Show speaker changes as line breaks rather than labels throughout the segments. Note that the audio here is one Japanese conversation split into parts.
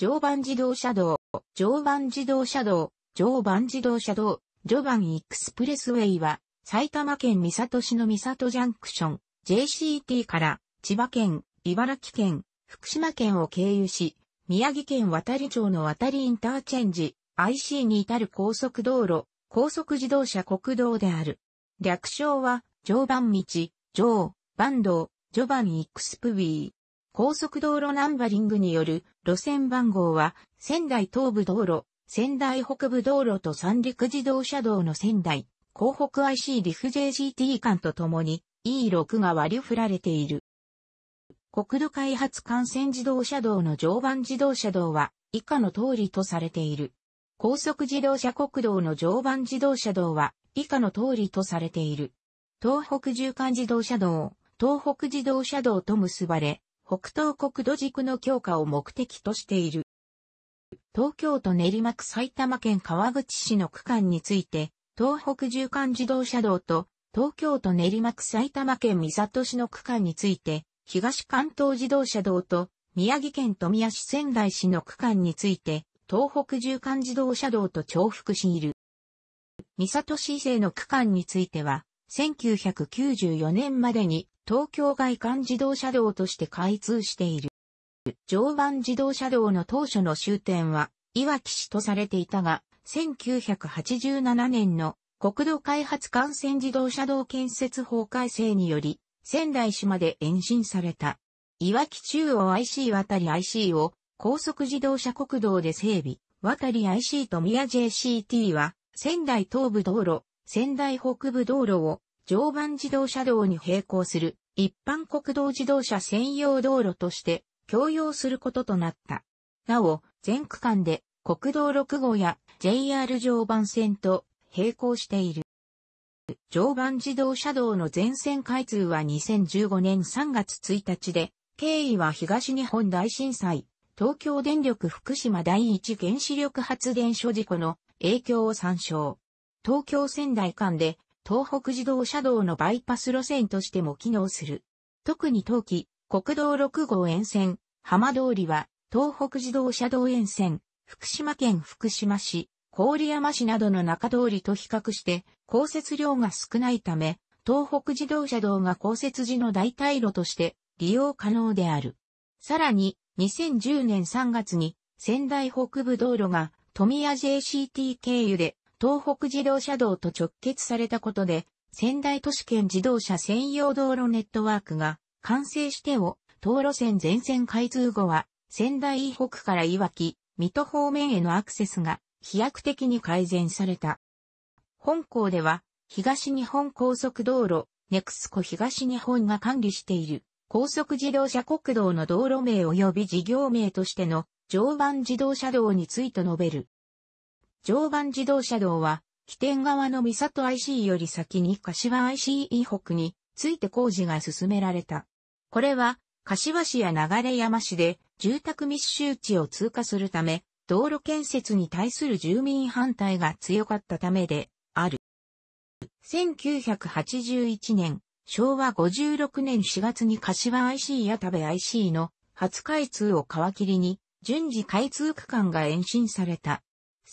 常磐自動車道、常磐自動車道、常磐自動車道、常磐エクスプレスウェイは、埼玉県三郷市の三里ジャンクション、JCT から、千葉県、茨城県、福島県を経由し、宮城県渡里町の渡里インターチェンジ、IC に至る高速道路、高速自動車国道である。略称は、常磐道、常、磐道、ジョバン・クスプィー。高速道路ナンバリングによる路線番号は、仙台東部道路、仙台北部道路と三陸自動車道の仙台、港北 IC リフ JGT 間とともに E6 が割り振られている。国土開発幹線自動車道の常磐自動車道は以下の通りとされている。高速自動車国道の常磐自動車道は以下の通りとされている。東北縦貫自動車道、東北自動車道と結ばれ、北東国土軸の強化を目的としている。東京都練馬区埼玉県川口市の区間について、東北縦貫自動車道と東京都練馬区埼玉県三里市の区間について、東関東自動車道と宮城県富谷市仙台市の区間について、東北縦貫自動車道と重複している。三里市以の区間については、1994年までに東京外環自動車道として開通している。常磐自動車道の当初の終点は、いわき市とされていたが、1987年の国土開発幹線自動車道建設法改正により、仙台市まで延伸された。いわき中央 IC 渡り IC を高速自動車国道で整備、渡り IC と宮 JCT は仙台東部道路、仙台北部道路を常磐自動車道に並行する一般国道自動車専用道路として共用することとなった。なお、全区間で国道6号や JR 常磐線と並行している。常磐自動車道の全線開通は2015年3月1日で、経緯は東日本大震災、東京電力福島第一原子力発電所事故の影響を参照。東京仙台間で東北自動車道のバイパス路線としても機能する。特に冬季、国道6号沿線、浜通りは、東北自動車道沿線、福島県福島市、郡山市などの中通りと比較して、降雪量が少ないため、東北自動車道が降雪時の代替路として利用可能である。さらに、2010年3月に仙台北部道路が富谷 JCT 経由で東北自動車道と直結されたことで、仙台都市圏自動車専用道路ネットワークが完成してを、東路線全線開通後は、仙台以北からいわき、水戸方面へのアクセスが飛躍的に改善された。本校では、東日本高速道路、ネクスコ東日本が管理している、高速自動車国道の道路名及び事業名としての常磐自動車道について述べる。常磐自動車道は、起点側の三里 IC より先に柏 IC 北について工事が進められた。これは、柏市や流山市で住宅密集地を通過するため、道路建設に対する住民反対が強かったためで、ある。1981年、昭和56年4月に柏 IC や田部 IC の初開通を皮切りに、順次開通区間が延伸された。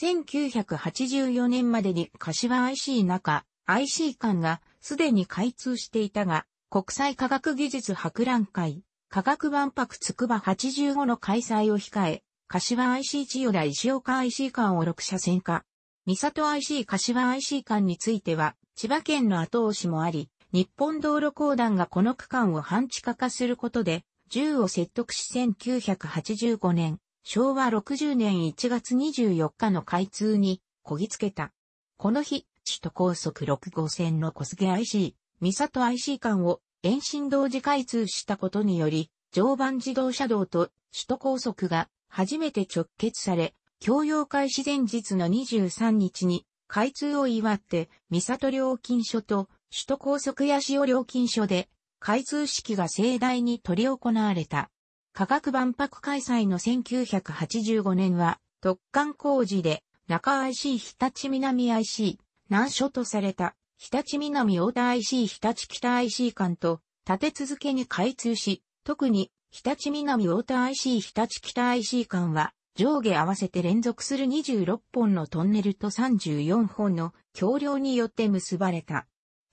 1984年までに柏 IC 中、IC 館がすでに開通していたが、国際科学技術博覧会、科学万博つくば85の開催を控え、柏 IC 千代田石岡 IC 館を6車線化。三里 IC 柏 IC 間については、千葉県の後押しもあり、日本道路公団がこの区間を半地下化することで、銃を説得し1985年、昭和60年1月24日の開通に、こぎつけた。この日、首都高速6号線の小菅 IC、三里 IC 間を延伸同時開通したことにより、常磐自動車道と首都高速が初めて直結され、共用開始前日の23日に開通を祝って、三里料金所と首都高速八潮料金所で開通式が盛大に取り行われた。科学万博開催の1985年は、特貫工事で、中 IC 日立南 IC、難所とされた、日立南大田 IC 日立北 IC 間と、立て続けに開通し、特に、日立南大田 IC 日立北 IC 間は、上下合わせて連続する26本のトンネルと34本の橋梁によって結ばれた。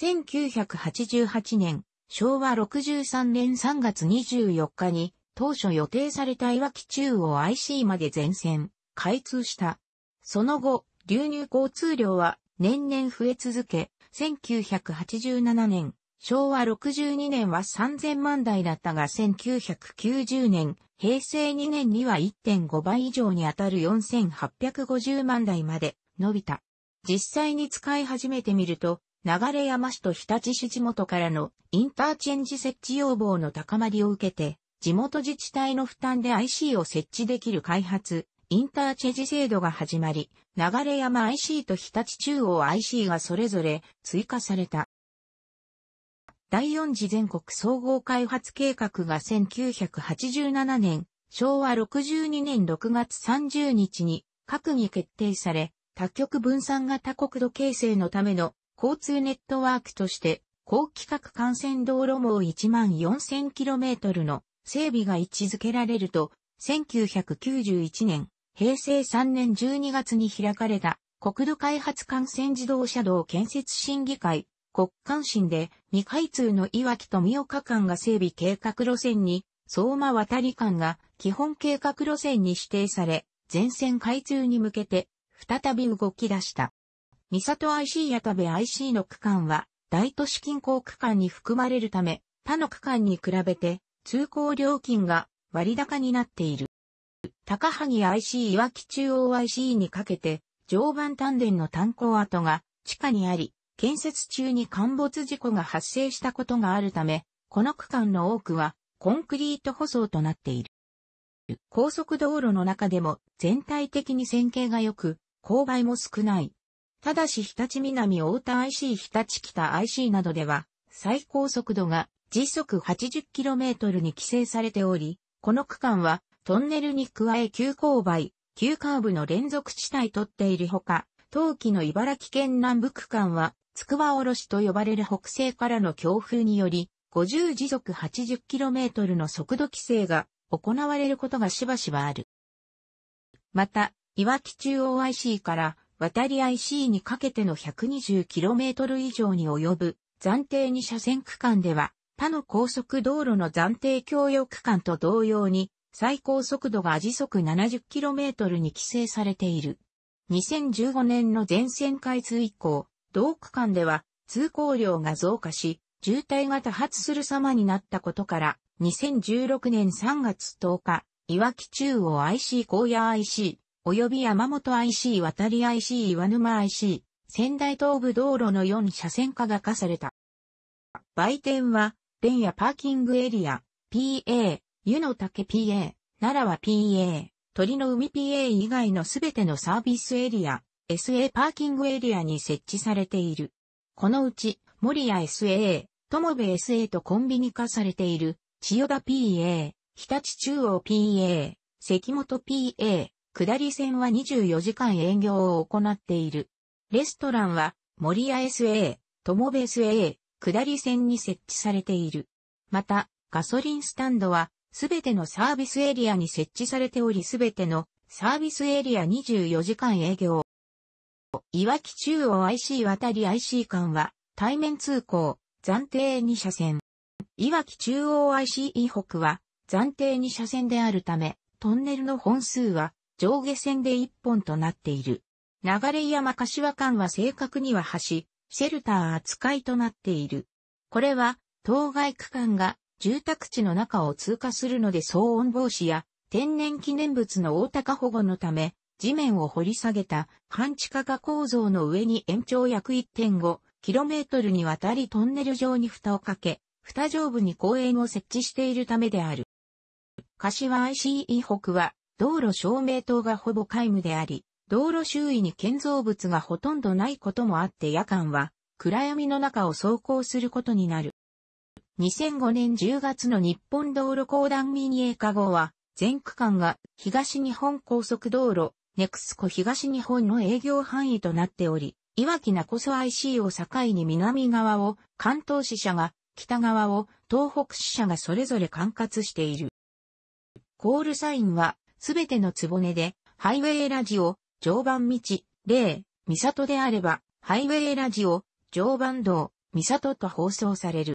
1988年、昭和63年3月24日に当初予定された岩木中央 IC まで全線、開通した。その後、流入交通量は年々増え続け、1987年、昭和62年は3000万台だったが1990年、平成2年には1.5倍以上にあたる4850万台まで伸びた。実際に使い始めてみると、流山市と日立市地元からのインターチェンジ設置要望の高まりを受けて、地元自治体の負担で IC を設置できる開発、インターチェジ制度が始まり、流山 IC と日立中央 IC がそれぞれ追加された。第4次全国総合開発計画が1987年、昭和62年6月30日に閣議決定され、多極分散型国土形成のための交通ネットワークとして、高規格幹線道路網 14,000km の整備が位置づけられると、1991年、平成3年12月に開かれた国土開発幹線自動車道建設審議会、国関審で未開通の岩木と三岡間が整備計画路線に、相馬渡り間が基本計画路線に指定され、全線開通に向けて再び動き出した。三里 IC や田部 IC の区間は大都市近郊区間に含まれるため、他の区間に比べて通行料金が割高になっている。高萩 IC いわき中央 IC にかけて、常磐丹田の炭鉱跡が地下にあり、建設中に陥没事故が発生したことがあるため、この区間の多くはコンクリート舗装となっている。高速道路の中でも全体的に線形が良く、勾配も少ない。ただし日立南大田 IC 日立北 IC などでは、最高速度が時速 80km に規制されており、この区間はトンネルに加え急勾配、急カーブの連続地帯とっているほか、冬季の茨城県南部区間は、つくばおろしと呼ばれる北西からの強風により、50時速 80km の速度規制が行われることがしばしばある。また、いわき中央 IC から渡り IC にかけての 120km 以上に及ぶ暫定2車線区間では、他の高速道路の暫定供与区間と同様に、最高速度が時速 70km に規制されている。2015年の全線開通以降、同区間では通行量が増加し、渋滞が多発する様になったことから、2016年3月10日、いわき中央 IC 高野 IC、及び山本 IC 渡り IC 岩沼 IC、仙台東部道路の4車線化が課された。売店は、ン夜パーキングエリア、PA、湯の竹 PA、奈良は PA、鳥の海 PA 以外のすべてのサービスエリア、SA パーキングエリアに設置されている。このうち、森谷 SA、友部 SA とコンビニ化されている、千代田 PA、日立中央 PA、関本 PA、下り線は24時間営業を行っている。レストランは、森谷 SA、友部 SA、下り線に設置されている。また、ガソリンスタンドは、すべてのサービスエリアに設置されており、すべてのサービスエリア24時間営業。いわき中央 IC 渡り IC 間は、対面通行、暫定2車線。いわき中央 IC 北は、暫定2車線であるため、トンネルの本数は、上下線で1本となっている。流山柏間は正確には橋、シェルター扱いとなっている。これは、当該区間が住宅地の中を通過するので騒音防止や天然記念物の大高保護のため、地面を掘り下げた半地下化構造の上に延長約 1.5km にわたりトンネル状に蓋をかけ、蓋上部に公園を設置しているためである。柏 ICE 北は道路照明灯がほぼ皆無であり、道路周囲に建造物がほとんどないこともあって夜間は暗闇の中を走行することになる。2005年10月の日本道路公団民営化後は全区間が東日本高速道路ネクスコ東日本の営業範囲となっており、いわきなこそ IC を境に南側を関東支社が、北側を東北支社がそれぞれ管轄している。コールサインはすべてのつで、ハイウェイラジオ、常磐道、例、三里であれば、ハイウェイラジオ、常磐道、三里と放送される。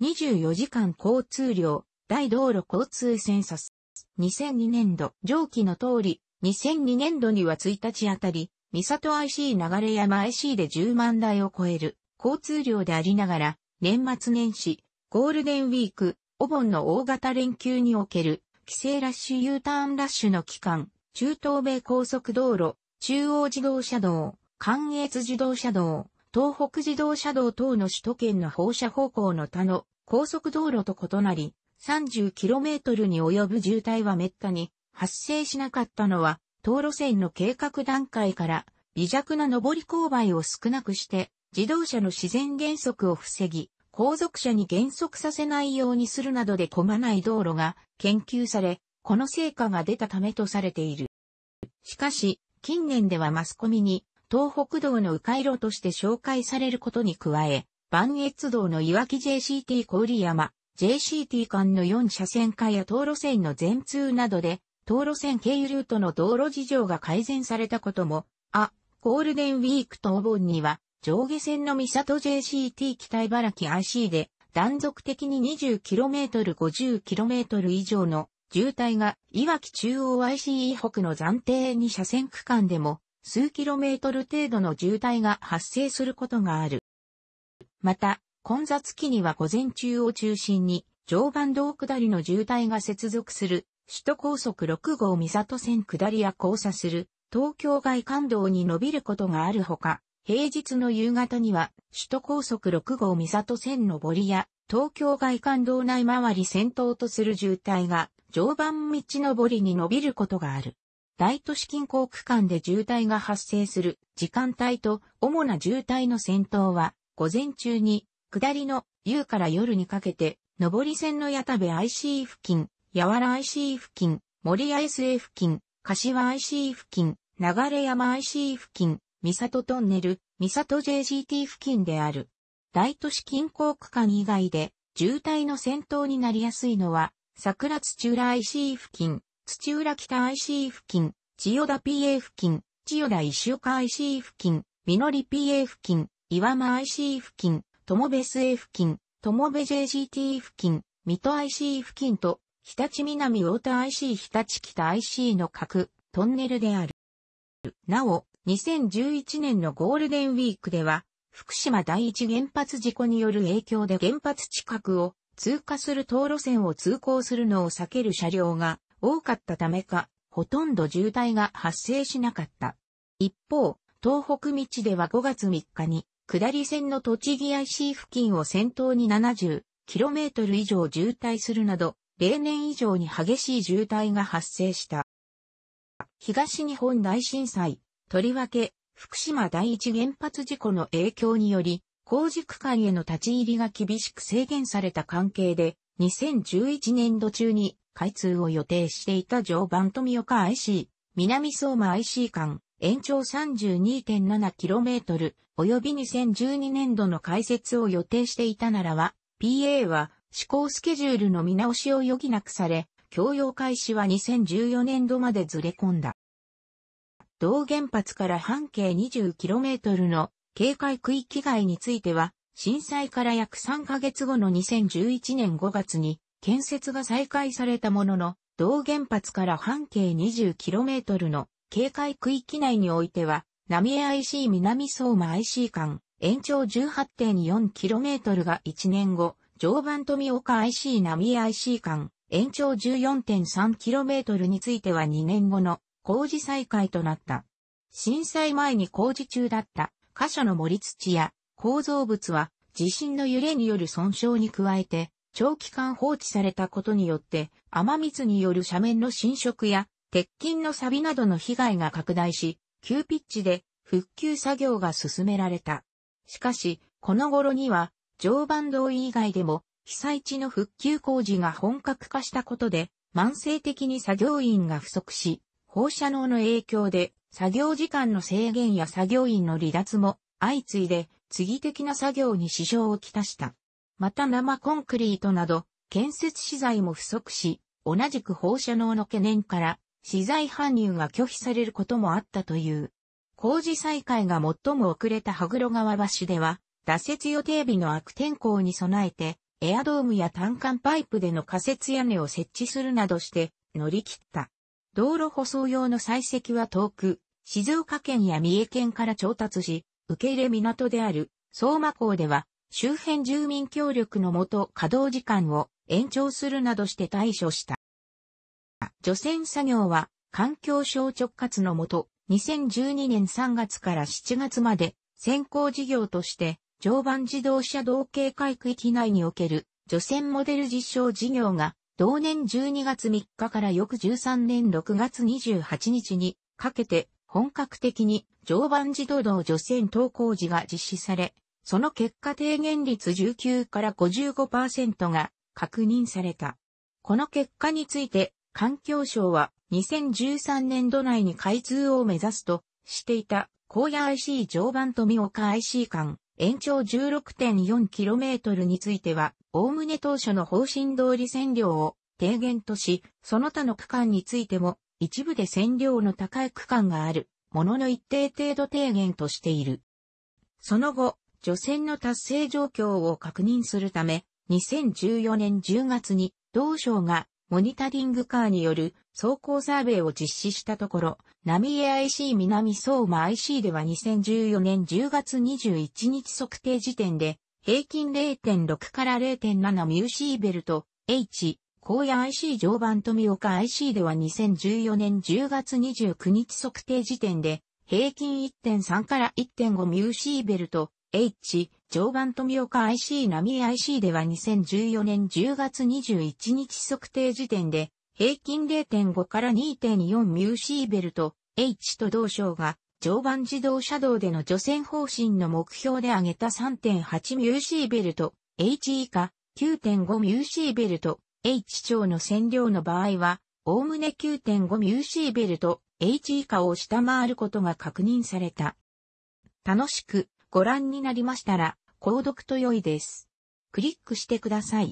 24時間交通量、大道路交通センサス。2002年度、上記の通り、2002年度には1日あたり、三里 IC 流山 IC で10万台を超える交通量でありながら、年末年始、ゴールデンウィーク、お盆の大型連休における、帰省ラッシュ U ターンラッシュの期間、中東米高速道路、中央自動車道、関越自動車道、東北自動車道等の首都圏の放射方向の他の高速道路と異なり、30km に及ぶ渋滞は滅多に発生しなかったのは、道路線の計画段階から微弱な上り勾配を少なくして、自動車の自然減速を防ぎ、後続車に減速させないようにするなどで混まない道路が研究され、この成果が出たためとされている。しかし、近年ではマスコミに、東北道の迂回路として紹介されることに加え、万越道のいわき JCT 小売山、JCT 間の4車線化や道路線の全通などで、道路線経由ルートの道路事情が改善されたことも、あ、ゴールデンウィークとお盆には、上下線の三里 JCT 北茨城 IC で、断続的に 20km50km 以上の渋滞が、いわき中央 ICE 北の暫定2車線区間でも、数キロメートル程度の渋滞が発生することがある。また、混雑期には午前中を中心に、常磐道下りの渋滞が接続する、首都高速6号三里線下りや交差する、東京外環道に伸びることがあるほか、平日の夕方には、首都高速6号三里線上りや、東京外環道内回り先頭とする渋滞が常磐道上りに伸びることがある。大都市近郊区間で渋滞が発生する時間帯と主な渋滞の先頭は午前中に下りの夕から夜にかけて上り線の矢田部 IC 付近、柔ら IC 付近、森谷 SA 付近、柏 IC 付近、流山 IC 付近、三里トンネル、三里 JGT 付近である。大都市近郊区間以外で渋滞の先頭になりやすいのは桜土浦 IC 付近、土浦北 IC 付近、千代田 PA 付近、千代田石岡 IC 付近、みのり PA 付近、岩間 IC 付近、友部 SA 付近、友部 JGT 付近、水戸 IC 付近と、日立南大田 IC 日立北 IC の各トンネルである。なお、2011年のゴールデンウィークでは、福島第一原発事故による影響で原発近くを通過する道路線を通行するのを避ける車両が多かったためか、ほとんど渋滞が発生しなかった。一方、東北道では5月3日に、下り線の栃木 IC 付近を先頭に 70km 以上渋滞するなど、例年以上に激しい渋滞が発生した。東日本大震災、とりわけ、福島第一原発事故の影響により、工事区間への立ち入りが厳しく制限された関係で、2011年度中に開通を予定していた常磐富岡 IC、南相馬 IC 間、延長 32.7km、及び2012年度の開設を予定していたならば、PA は施行スケジュールの見直しを余儀なくされ、供用開始は2014年度までずれ込んだ。同原発から半径 20km の警戒区域外については、震災から約3ヶ月後の2011年5月に建設が再開されたものの、同原発から半径 20km の警戒区域内においては、浪江 IC 南相馬 IC 間、延長 18.4km が1年後、常磐富岡 IC 浪江 IC 間、延長 14.3km については2年後の工事再開となった。震災前に工事中だった箇所の盛り土や構造物は地震の揺れによる損傷に加えて、長期間放置されたことによって、雨水による斜面の浸食や、鉄筋の錆などの被害が拡大し、急ピッチで復旧作業が進められた。しかし、この頃には、常磐道以外でも、被災地の復旧工事が本格化したことで、慢性的に作業員が不足し、放射能の影響で作業時間の制限や作業員の離脱も相次いで次的な作業に支障をきたした。また生コンクリートなど建設資材も不足し、同じく放射能の懸念から資材搬入が拒否されることもあったという。工事再開が最も遅れた羽黒川橋では、脱雪予定日の悪天候に備えて、エアドームや単管パイプでの仮設屋根を設置するなどして乗り切った。道路舗装用の採石は遠く、静岡県や三重県から調達し、受け入れ港である相馬港では、周辺住民協力のもと稼働時間を延長するなどして対処した。除染作業は環境省直轄のもと、2012年3月から7月まで先行事業として常磐自動車道警戒区域内における除染モデル実証事業が同年12月3日から翌13年6月28日にかけて本格的に常磐自動道除染投稿時が実施され、その結果低減率19から55%が確認された。この結果について環境省は2013年度内に開通を目指すとしていた、高野 IC 常磐富岡 IC 間、延長 16.4km については、おおむね当初の方針通り線量を低減とし、その他の区間についても、一部で線量の高い区間がある、ものの一定程度低減としている。その後、除染の達成状況を確認するため、2014年10月に、同省がモニタリングカーによる走行サーベイを実施したところ、ナミエ IC 南相馬 IC では2014年10月21日測定時点で、平均0.6から0.7ミューシーベルト、H、高野 IC 常磐富岡 IC では2014年10月29日測定時点で、平均1.3から1.5ミューシーベルト、H、常磐富岡 IC 並 IC では2014年10月21日測定時点で、平均0.5から2.4ミューシーベルト H と同省が常磐自動車道での除染方針の目標で挙げた3.8ミューシーベルト H 以下9.5ミューシーベルト H 超の線量の場合は、おおむね9.5ミューシーベルト H 以下を下回ることが確認された。楽しくご覧になりましたら、購読と良いです。クリックしてください。